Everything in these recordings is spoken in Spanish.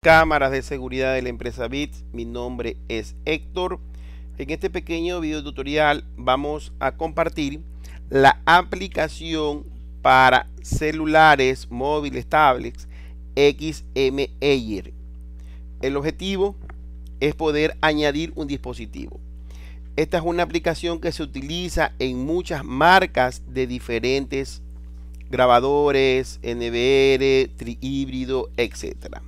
cámaras de seguridad de la empresa BITS. Mi nombre es Héctor. En este pequeño video tutorial vamos a compartir la aplicación para celulares móviles, tablets XM El objetivo es poder añadir un dispositivo. Esta es una aplicación que se utiliza en muchas marcas de diferentes grabadores, NVR, trihíbrido, etcétera.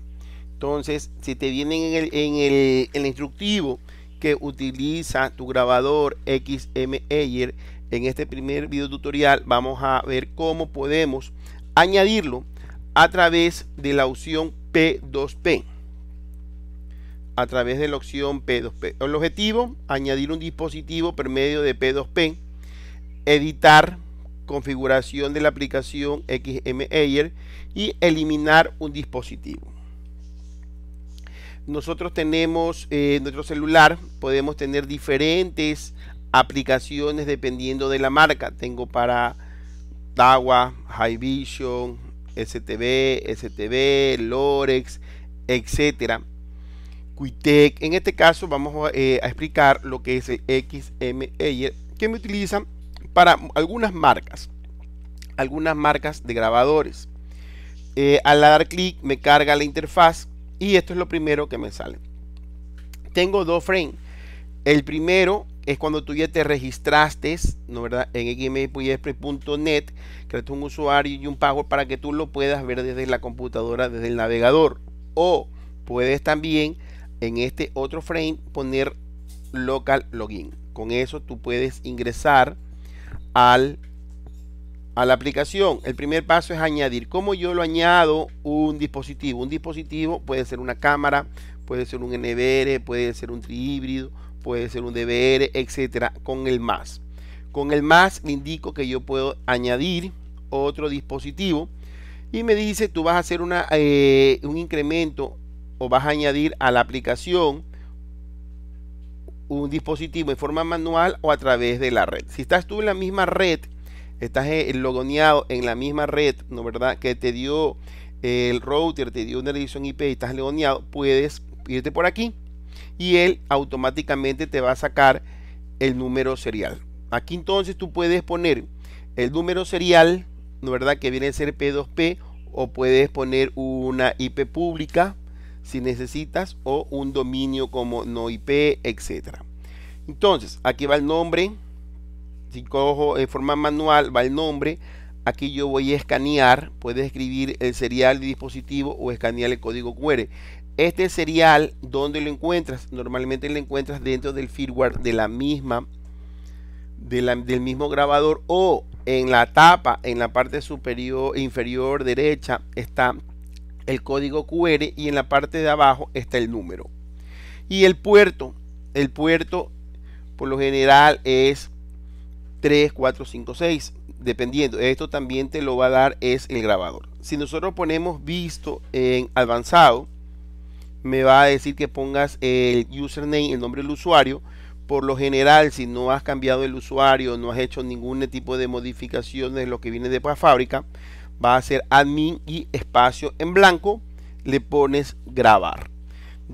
Entonces, si te vienen en el, instructivo que utiliza tu grabador XM en este primer video tutorial vamos a ver cómo podemos añadirlo a través de la opción P2P. A través de la opción P2P. El objetivo, añadir un dispositivo por medio de P2P, editar configuración de la aplicación XM y eliminar un dispositivo nosotros tenemos eh, nuestro celular, podemos tener diferentes aplicaciones dependiendo de la marca. Tengo para Tawa, High Vision, STB, STB, Lorex, etcétera. Quitec. En este caso vamos a, eh, explicar lo que es e el XM que me utiliza para algunas marcas, algunas marcas de grabadores. Eh, al dar clic me carga la interfaz y esto es lo primero que me sale. Tengo dos frames. El primero es cuando tú ya te registraste ¿no, verdad? en que creaste un usuario y un password para que tú lo puedas ver desde la computadora, desde el navegador. O puedes también en este otro frame poner local login. Con eso tú puedes ingresar al a la aplicación, el primer paso es añadir. como yo lo añado un dispositivo? Un dispositivo puede ser una cámara, puede ser un NVR puede ser un trihíbrido, puede ser un DVR, etcétera, con el más. Con el más le indico que yo puedo añadir otro dispositivo y me dice tú vas a hacer eh, un incremento o vas a añadir a la aplicación un dispositivo en forma manual o a través de la red. Si estás tú en la misma red, estás eh, logoneado en la misma red, ¿no verdad? Que te dio eh, el router, te dio una dirección IP y estás logoneado, puedes irte por aquí y él automáticamente te va a sacar el número serial. Aquí entonces tú puedes poner el número serial, ¿no verdad? Que viene a ser P2P o puedes poner una IP pública si necesitas o un dominio como no IP, etcétera. Entonces, aquí va el nombre, si cojo en forma manual va el nombre, aquí yo voy a escanear, puedes escribir el serial de dispositivo o escanear el código QR. Este serial, ¿dónde lo encuentras? Normalmente lo encuentras dentro del firmware de la misma, del mismo grabador o en la tapa, en la parte superior, inferior derecha, está el código QR y en la parte de abajo está el número. Y el puerto, el puerto por lo general es 3, 4, 5, 6, dependiendo. Esto también te lo va a dar es el grabador. Si nosotros ponemos visto en avanzado, me va a decir que pongas el username, el nombre del usuario. Por lo general, si no has cambiado el usuario, no has hecho ningún tipo de modificaciones, lo que viene de fábrica, va a ser admin y espacio en blanco, le pones grabar.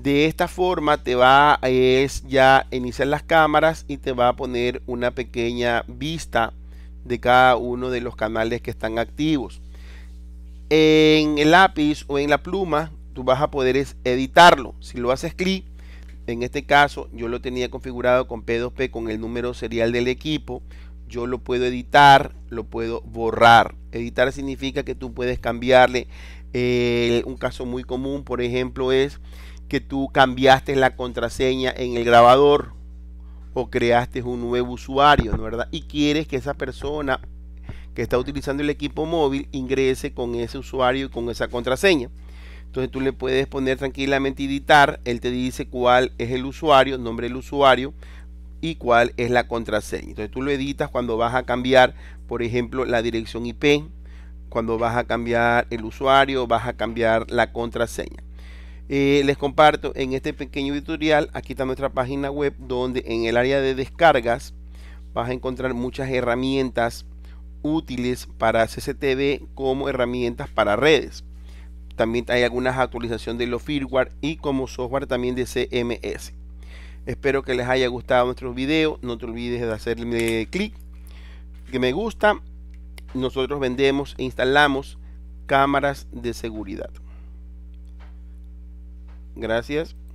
De esta forma te va a es ya iniciar las cámaras y te va a poner una pequeña vista de cada uno de los canales que están activos. En el lápiz o en la pluma tú vas a poder es editarlo. Si lo haces clic, en este caso yo lo tenía configurado con P2P con el número serial del equipo. Yo lo puedo editar, lo puedo borrar. Editar significa que tú puedes cambiarle. Eh, un caso muy común, por ejemplo, es que tú cambiaste la contraseña en el grabador o creaste un nuevo usuario, verdad? Y quieres que esa persona que está utilizando el equipo móvil ingrese con ese usuario y con esa contraseña. Entonces tú le puedes poner tranquilamente editar, él te dice cuál es el usuario, nombre del usuario y cuál es la contraseña. Entonces tú lo editas cuando vas a cambiar, por ejemplo, la dirección IP, cuando vas a cambiar el usuario, vas a cambiar la contraseña. Eh, les comparto en este pequeño tutorial, aquí está nuestra página web donde en el área de descargas vas a encontrar muchas herramientas útiles para CCTV como herramientas para redes. También hay algunas actualizaciones de los firmware y como software también de CMS. Espero que les haya gustado nuestro video. No te olvides de hacerle clic que me gusta. Nosotros vendemos e instalamos cámaras de seguridad. Gracias.